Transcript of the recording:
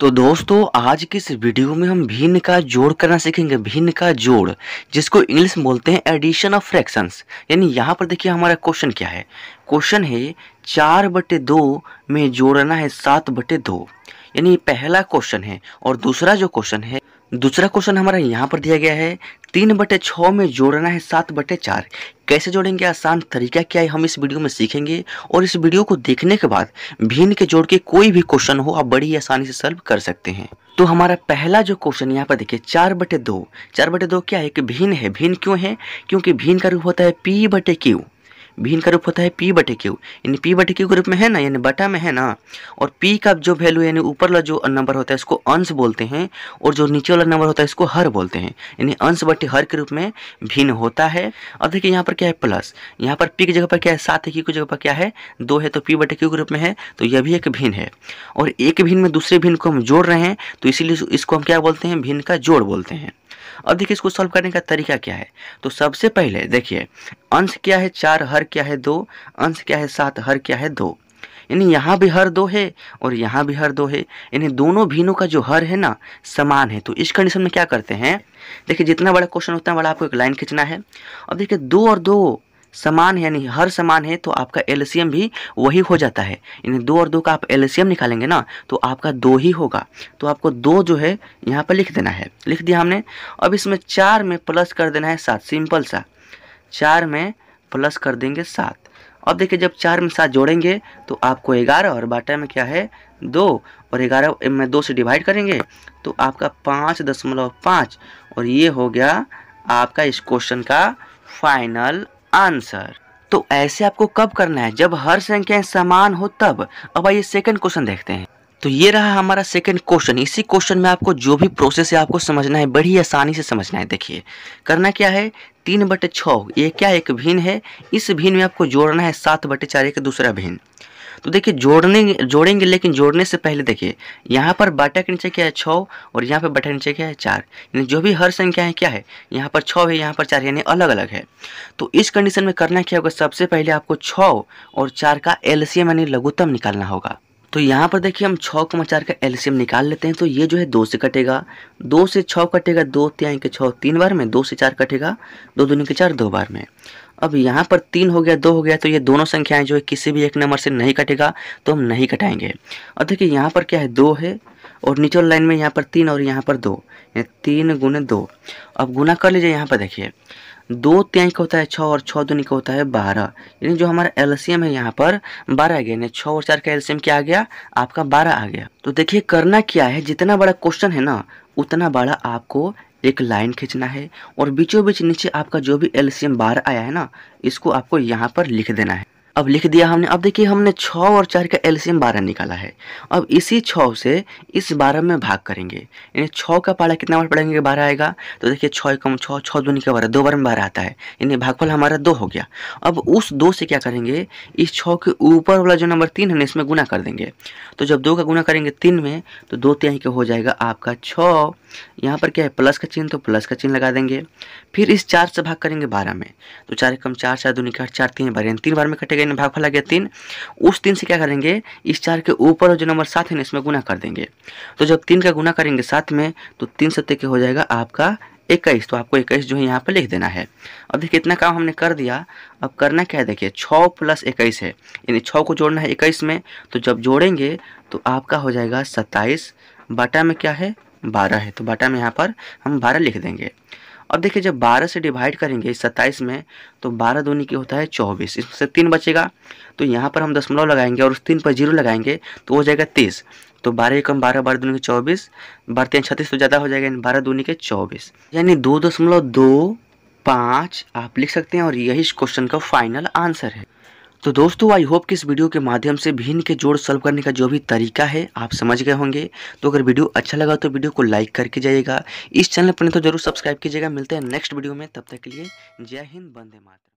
तो दोस्तों आज की इस वीडियो में हम भिन्न का जोड़ करना सीखेंगे भिन्न का जोड़ जिसको इंग्लिश में बोलते हैं एडिशन ऑफ फ्रैक्शंस यानी यहाँ पर देखिए हमारा क्वेश्चन क्या है क्वेश्चन है चार बटे दो में जोड़ना है सात बटे दो यानी पहला क्वेश्चन है और दूसरा जो क्वेश्चन है दूसरा क्वेश्चन हमारा यहाँ पर दिया गया है तीन बटे छः में जोड़ना है सात बटे चार कैसे जोड़ेंगे आसान तरीका क्या है हम इस वीडियो में सीखेंगे और इस वीडियो को देखने के बाद भिन्न के जोड़ के कोई भी क्वेश्चन हो आप बड़ी आसानी से सॉल्व कर सकते हैं तो हमारा पहला जो क्वेश्चन यहाँ पर देखिए चार बटे दो चार बटे दो क्या है कि भिन्न है भिन्न क्यों है क्योंकि भिन्न का रूप होता है पी बटे क्यू भीन का रूप होता है पी बटे क्यू यानी पी बटे क्यू के रूप में है ना यानी बटा में है ना और पी का जो वैल्यू यानी ऊपर वाला जो नंबर होता है इसको अंश बोलते हैं और जो नीचे वाला नंबर होता है इसको हर बोलते हैं यानी अंश बटे हर के रूप में भिन्न होता है और देखिए यहाँ पर क्या है प्लस यहाँ पर पी की जगह पर क्या है सात है क्यू की जगह पर क्या है दो है तो पी बटे क्यू के रूप में है तो यह भी एक भिन्न है और एक भिन्न में दूसरे भिन्न को हम जोड़ रहे हैं तो इसीलिए इसको हम क्या बोलते हैं भिन्न का जोड़ बोलते हैं अब देखिए इसको सॉल्व करने का तरीका क्या है तो सबसे पहले देखिए अंश क्या है चार हर क्या है दो अंश क्या है सात हर क्या है दो यानी यहाँ भी हर दो है और यहाँ भी हर दो है यानी दोनों भीनों का जो हर है ना समान है तो इस कंडीशन में क्या करते हैं देखिए जितना बड़ा क्वेश्चन उतना बड़ा आपको एक लाइन खींचना है अब देखिए दो और दो समान यानी हर समान है तो आपका एलसीएम भी वही हो जाता है यानी दो और दो का आप एलसीएम निकालेंगे ना तो आपका दो ही होगा तो आपको दो जो है यहाँ पर लिख देना है लिख दिया हमने अब इसमें चार में प्लस कर देना है सात सिंपल सा चार में प्लस कर देंगे सात अब देखिए जब चार में सात जोड़ेंगे तो आपको ग्यारह और बाटा में क्या है दो और ग्यारह में दो से डिवाइड करेंगे तो आपका पाँच दशमलव पाँच और ये हो गया आपका इस क्वेश्चन का फाइनल आंसर तो ऐसे आपको कब करना है जब हर संख्या समान हो तब अब आइए सेकंड क्वेश्चन देखते हैं तो ये रहा हमारा सेकंड क्वेश्चन इसी क्वेश्चन में आपको जो भी प्रोसेस है आपको समझना है बड़ी आसानी से समझना है देखिए करना क्या है तीन बटे छः ये क्या एक भिन्न है इस भिन्न में आपको जोड़ना है सात बटे चार एक दूसरा भिन्न तो देखिए जोड़ने जोड़ेंगे लेकिन जोड़ने से पहले देखिए यहाँ पर बाटा के नीचे क्या है छः और यहाँ पर बाटा के नीचे क्या है चार यानी जो भी हर संख्या है क्या है यहाँ पर छः है यहाँ पर चार यानी अलग अलग है तो इस कंडीशन में करना क्या होगा सबसे पहले आपको छः और चार का एल यानी लघुत्तम निकालना होगा तो यहाँ पर देखिए हम छः कमा चार का एलसीएम निकाल लेते हैं तो ये जो है दो से कटेगा दो से छः कटेगा दो त्याई के छः तीन बार में दो से चार कटेगा दो दूनी के चार दो बार में अब यहाँ पर तीन हो गया दो हो गया तो ये दोनों संख्याएं जो है किसी भी एक नंबर से नहीं कटेगा तो हम नहीं कटाएंगे और देखिए यहाँ पर क्या है दो है और नीचे लाइन में यहाँ पर तीन और यहाँ पर दो तीन गुने दो अब गुना कर लीजिए यहाँ पर देखिए दो त्याई का होता है छः और छः दूनी का होता है बारह यानी जो हमारा एल्सियम है यहाँ पर बारह आ गया यानी छः और चार का एल्सियम क्या आ गया आपका बारह आ गया तो देखिए करना क्या है जितना बड़ा क्वेश्चन है ना उतना बड़ा आपको एक लाइन खींचना है और बीचों बीच नीचे आपका जो भी एल्सियम बारह आया है ना इसको आपको यहाँ पर लिख देना है अब लिख दिया हमने अब देखिए हमने छः और चार का एलसीएम बारह निकाला है अब इसी छः से इस बारह में भाग करेंगे यानी छः का पारा कितना बार पढ़ेंगे बारह आएगा तो देखिए छः कम छः छः दूनी का बारह दो बार में बारह आता है यानी भागफल हमारा दो हो गया अब उस दो से क्या करेंगे इस छः के ऊपर वाला जो नंबर तीन है ना इसमें गुना कर देंगे तो जब दो का गुना करेंगे तीन में तो दो त्याई का हो जाएगा आपका छः यहाँ पर क्या है प्लस का चिन्ह तो प्लस का चिन्ह लगा देंगे फिर इस चार से भाग करेंगे बारह में तो चार कम चार चार दूनी का चार तीन बार यानी तीन बार में कटेगा तीन भाग आ गया तीन उस तीन से क्या करेंगे इस चार के ऊपर जो नंबर सात है ना इसमें गुना कर देंगे तो जब तीन का गुना करेंगे साथ में तो तीन सत्य के हो जाएगा आपका इक्कीस तो आपको इक्कीस जो है यहाँ पर लिख देना है अब देखिए इतना काम हमने कर दिया अब करना क्या है देखिए छः प्लस इक्कीस है यानी छः को जोड़ना है इक्कीस में तो जब जोड़ेंगे तो आपका हो जाएगा सत्ताईस बाटा में क्या है बारह है तो बाटा में यहाँ पर हम बारह लिख देंगे अब देखिए जब 12 से डिवाइड करेंगे सत्ताईस में तो 12 दूनी की होता है 24 इसमें से तीन बचेगा तो यहाँ पर हम दशमलव लगाएंगे और उस तीन पर जीरो लगाएंगे तो हो जाएगा तीस तो बारह एकम बारह बारह दूनी के चौबीस बारह तीन छत्तीस तो ज़्यादा हो जाएगा यानी बारह दूनी के चौबीस यानी दो दशमलव दो पाँच आप लिख सकते हैं और यही इस क्वेश्चन का फाइनल आंसर है तो दोस्तों आई होप कि इस वीडियो के माध्यम से भिन्न के जोड़ सॉल्व करने का जो भी तरीका है आप समझ गए होंगे तो अगर वीडियो अच्छा लगा तो वीडियो को लाइक करके जाइएगा इस चैनल पर तो जरूर सब्सक्राइब कीजिएगा मिलते हैं नेक्स्ट वीडियो में तब तक के लिए जय हिंद वंदे मातरम